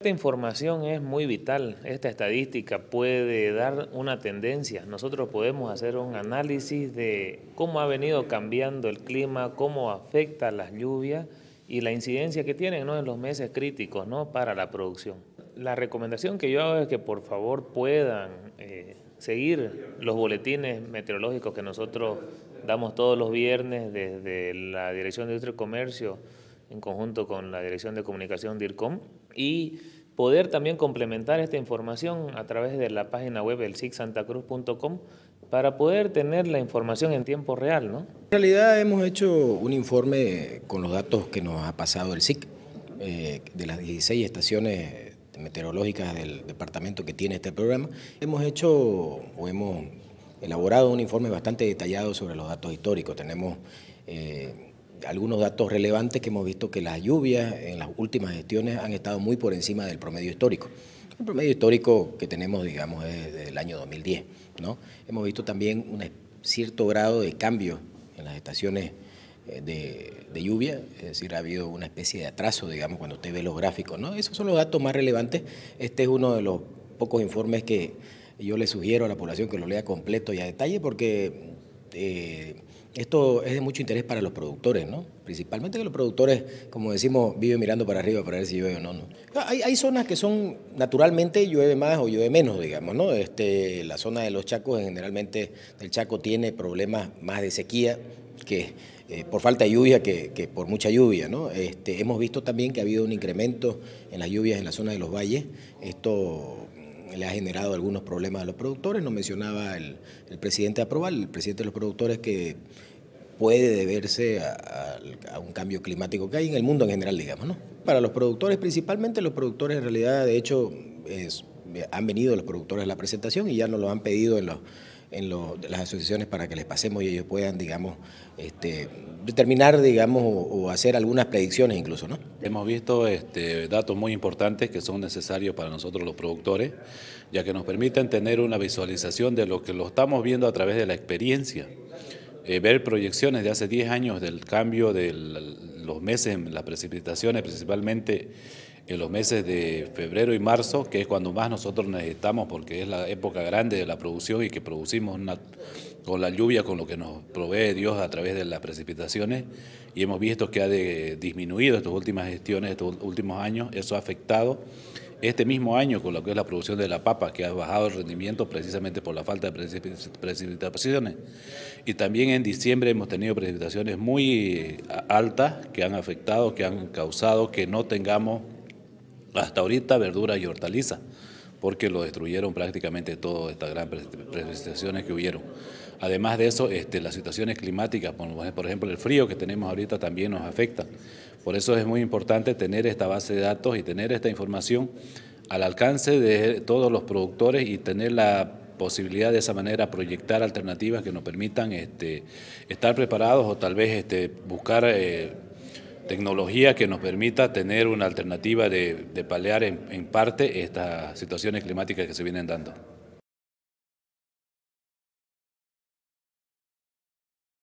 Esta información es muy vital, esta estadística puede dar una tendencia. Nosotros podemos hacer un análisis de cómo ha venido cambiando el clima, cómo afecta las lluvias y la incidencia que tienen ¿no? en los meses críticos ¿no? para la producción. La recomendación que yo hago es que por favor puedan eh, seguir los boletines meteorológicos que nosotros damos todos los viernes desde la Dirección de Industria y Comercio en conjunto con la Dirección de Comunicación DIRCOM y poder también complementar esta información a través de la página web del sicsantacruz.com para poder tener la información en tiempo real, ¿no? En realidad hemos hecho un informe con los datos que nos ha pasado el SIC, eh, de las 16 estaciones meteorológicas del departamento que tiene este programa. Hemos hecho o hemos elaborado un informe bastante detallado sobre los datos históricos. Tenemos... Eh, algunos datos relevantes que hemos visto que las lluvias en las últimas gestiones han estado muy por encima del promedio histórico. El promedio histórico que tenemos, digamos, es del año 2010. ¿no? Hemos visto también un cierto grado de cambio en las estaciones eh, de, lluvia, es decir, ha habido una especie de atraso, digamos, cuando usted ve los gráficos. ¿no? Esos son los datos más relevantes. Este es uno de los pocos informes que yo le sugiero a la población que lo lea completo y a detalle porque eh, esto es de mucho interés para los productores, ¿no? Principalmente que los productores, como decimos, viven mirando para arriba para ver si llueve o no. no. Ah, hay, zonas que son, naturalmente llueve más o llueve menos, digamos, ¿no? Este, la zona de los Chacos, generalmente, el Chaco tiene problemas más de sequía que eh, por falta de lluvia que, que por mucha lluvia, ¿no? Este, hemos visto también que ha habido un incremento en las lluvias en la zona de los valles. Esto le ha generado algunos problemas a los productores. no mencionaba el, el presidente aprobar, el presidente de los productores que puede deberse a, un cambio climático que hay en el mundo en general, digamos, ¿no? Para los productores, principalmente los productores en realidad, de hecho, han venido los productores a la presentación y ya nos lo han pedido en los en las asociaciones para que les pasemos y ellos puedan, digamos, este, determinar, digamos, o, hacer algunas predicciones incluso, ¿no? Hemos visto este, datos muy importantes que son necesarios para nosotros los productores, ya que nos permiten tener una visualización de lo que lo estamos viendo a través de la experiencia. Eh, ver proyecciones de hace 10 años del cambio de los meses, las precipitaciones principalmente, en los meses de febrero y marzo, que es cuando más nosotros necesitamos porque es la época grande de la producción y que producimos con la lluvia, con lo que nos provee Dios a través de las precipitaciones, y hemos visto que ha disminuido estas últimas gestiones, estos últimos años, eso ha afectado este mismo año con lo que es la producción de la papa, que ha bajado el rendimiento precisamente por la falta de precipitaciones. Y también en diciembre hemos tenido precipitaciones muy eh, altas que han afectado, que han causado que no tengamos hasta ahorita verdura y hortaliza, porque lo destruyeron prácticamente todas estas grandes precipitaciones que hubieron. Además de eso, este, las situaciones climáticas, por ejemplo el frío que tenemos ahorita también nos afecta. Por eso es muy importante tener esta base de datos y tener esta información al alcance de todos los productores y tener la posibilidad de esa manera proyectar alternativas que nos permitan este, estar preparados o tal vez este, buscar... Eh, tecnología que nos permita tener una alternativa de, de en parte estas situaciones climáticas que se vienen dando.